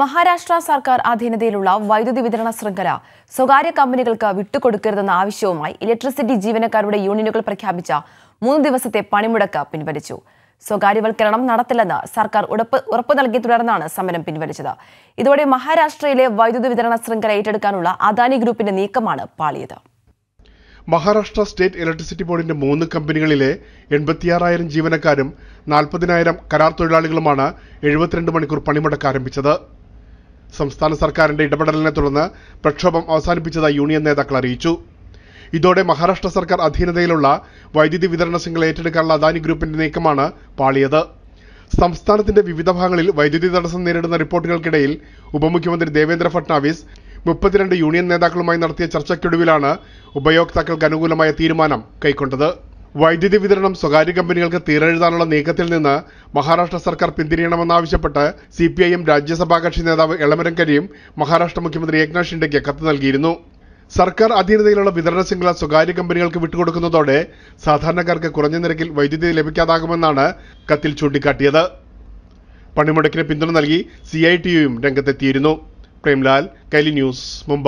മഹാരാഷ്ട്ര സർക്കാർ അധീനതയിലുള്ള വൈദ്യുതി വിതരണ ശൃംഖല സ്വകാര്യ കമ്പനികൾക്ക് വിട്ടുകൊടുക്കരുതെന്ന ആവശ്യവുമായി ഇലക്ട്രിസിറ്റി ജീവനക്കാരുടെ യൂണിയനുകൾ പ്രഖ്യാപിച്ച മൂന്ന് ദിവസത്തെ പണിമുടക്ക് പിൻവലിച്ചു സ്വകാര്യവൽക്കരണം നടത്തില്ലെന്ന് സർക്കാർ ഉറപ്പ് നൽകി തുടർന്നാണ് സമരം പിൻവലിച്ചത് ഇതോടെ മഹാരാഷ്ട്രയിലെ വൈദ്യുതി വിതരണ ശൃംഖല ഏറ്റെടുക്കാനുള്ള അദാനി ഗ്രൂപ്പിന്റെ നീക്കമാണ് പാളിയത് മഹാരാഷ്ട്ര സ്റ്റേറ്റ് ഇലക്ട്രിസിറ്റി ബോർഡിന്റെ മൂന്ന് കമ്പനികളിലെ എൺപത്തിയാറായിരം ജീവനക്കാരും നാൽപ്പതിനായിരം കരാർ തൊഴിലാളികളുമാണ് എഴുപത്തിരണ്ട് മണിക്കൂർ പണിമുടക്ക് ആരംഭിച്ചത് സംസ്ഥാന സർക്കാരിന്റെ ഇടപെടലിനെ തുടർന്ന് പ്രക്ഷോഭം അവസാനിപ്പിച്ചതായി യൂണിയൻ നേതാക്കൾ അറിയിച്ചു ഇതോടെ മഹാരാഷ്ട്ര സർക്കാർ അധീനതയിലുള്ള വൈദ്യുതി വിതരണ ശൃംഖല ഏറ്റെടുക്കാനുള്ള അദാനി ഗ്രൂപ്പിന്റെ നീക്കമാണ് പാളിയത് സംസ്ഥാനത്തിന്റെ വിവിധ ഭാഗങ്ങളിൽ വൈദ്യുതി തടസ്സം നേരിടുന്ന റിപ്പോർട്ടുകൾക്കിടയിൽ ഉപമുഖ്യമന്ത്രി ദേവേന്ദ്ര ഫട്നാവിസ് മുപ്പത്തിരണ്ട് യൂണിയൻ നേതാക്കളുമായി നടത്തിയ ചർച്ചയ്ക്കൊടുവിലാണ് ഉപയോക്താക്കൾക്ക് അനുകൂലമായ തീരുമാനം കൈക്കൊണ്ടത് വൈദ്യുതി വിതരണം സ്വകാര്യ കമ്പനികൾക്ക് തീരെഴുതാനുള്ള നീക്കത്തിൽ നിന്ന് മഹാരാഷ്ട്ര സർക്കാർ പിന്തിരിയണമെന്നാവശ്യപ്പെട്ട് C P I M Rajya Sabha കക്ഷി നേതാവ് എളമരം കരിയും മഹാരാഷ്ട്ര മുഖ്യമന്ത്രി ഏക്നാഥ് ഷിൻഡയ്ക്ക് കത്ത് നൽകിയിരുന്നു സർക്കാർ അധീനതയിലുള്ള വിതരണ ശൃംഖല സ്വകാര്യ കമ്പനികൾക്ക് വിട്ടുകൊടുക്കുന്നതോടെ സാധാരണക്കാർക്ക് കുറഞ്ഞ നിരക്കിൽ വൈദ്യുതി ലഭിക്കാതാകുമെന്നാണ് കത്തിൽ ചൂണ്ടിക്കാട്ടിയത് പണിമുടക്കിന് പിന്തുണ നൽകി സി ഐ ടി യുയും രംഗത്തെത്തിയിരുന്നു പ്രേംലാൽ കൈലി ന്യൂസ് മുംബൈ